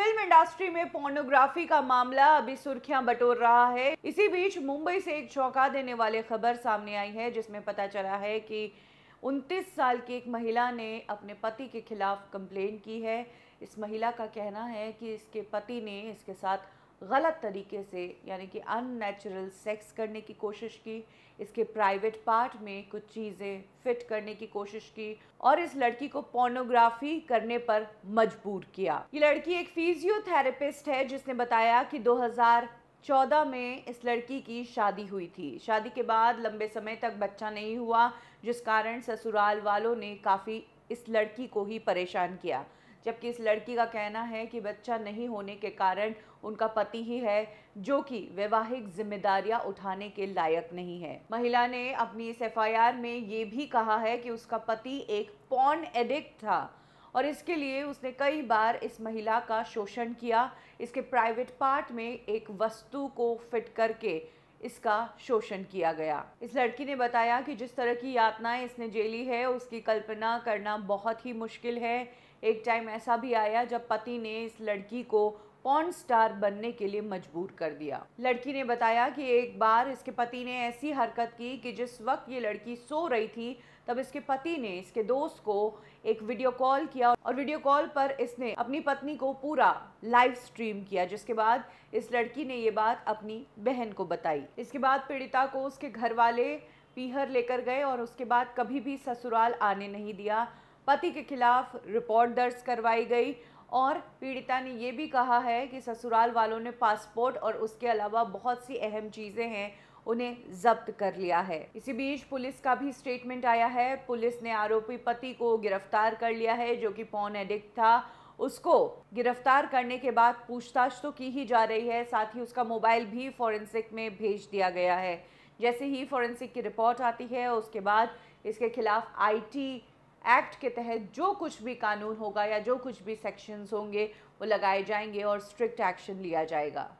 film industry में pornography का मामला अभी सुर्खियां बटोर रहा है इसी बीच मुंबई से एक चौंका देने वाली खबर सामने आई है जिसमें पता चला है कि 29 साल की एक महिला ने अपने पति के खिलाफ कंप्लेन की है इस महिला का कहना है कि इसके पति ने इसके साथ गलत तरीके से यानी कि अननेचुरल सेक्स करने की कोशिश की इसके प्राइवेट पार्ट में कुछ चीज़ें फिट करने की कोशिश की और इस लड़की को पोर्नोग्राफी करने पर मजबूर किया ये लड़की एक फिजियोथेरेपिस्ट है जिसने बताया कि 2014 में इस लड़की की शादी हुई थी शादी के बाद लंबे समय तक बच्चा नहीं हुआ जिस कारण ससुराल वालों ने काफ़ी इस लड़की को ही परेशान किया जबकि इस लड़की का कहना है कि बच्चा नहीं होने के कारण उनका पति ही है जो कि वैवाहिक जिम्मेदारियां उठाने के लायक नहीं है महिला ने अपनी इस एफ में ये भी कहा है कि उसका पति एक पॉन एडिक्ट था और इसके लिए उसने कई बार इस महिला का शोषण किया इसके प्राइवेट पार्ट में एक वस्तु को फिट करके इसका शोषण किया गया इस लड़की ने बताया कि जिस तरह की यातनाएं इसने झेली है उसकी कल्पना करना बहुत ही मुश्किल है एक टाइम ऐसा भी आया जब पति ने इस लड़की को पॉन स्टार बनने के लिए मजबूर कर दिया लड़की ने बताया कि एक बार इसके पति ने ऐसी हरकत की कि जिस वक्त ये लड़की सो रही थी तब इसके पति ने इसके दोस्त को एक वीडियो कॉल किया और वीडियो कॉल पर इसने अपनी पत्नी को पूरा लाइव स्ट्रीम किया जिसके बाद इस लड़की ने ये बात अपनी बहन को बताई इसके बाद पीड़िता को उसके घर वाले पीहर लेकर गए और उसके बाद कभी भी ससुराल आने नहीं दिया पति के खिलाफ रिपोर्ट दर्ज करवाई गई और पीड़िता ने ये भी कहा है कि ससुराल वालों ने पासपोर्ट और उसके अलावा बहुत सी अहम चीज़ें हैं उन्हें जब्त कर लिया है इसी बीच पुलिस का भी स्टेटमेंट आया है पुलिस ने आरोपी पति को गिरफ्तार कर लिया है जो कि पौन एडिक्ट था उसको गिरफ्तार करने के बाद पूछताछ तो की ही जा रही है साथ ही उसका मोबाइल भी फॉरेंसिक में भेज दिया गया है जैसे ही फॉरेंसिक की रिपोर्ट आती है उसके बाद इसके खिलाफ आईटी एक्ट के तहत जो कुछ भी कानून होगा या जो कुछ भी सेक्शंस होंगे वो लगाए जाएंगे और स्ट्रिक्ट एक्शन लिया जाएगा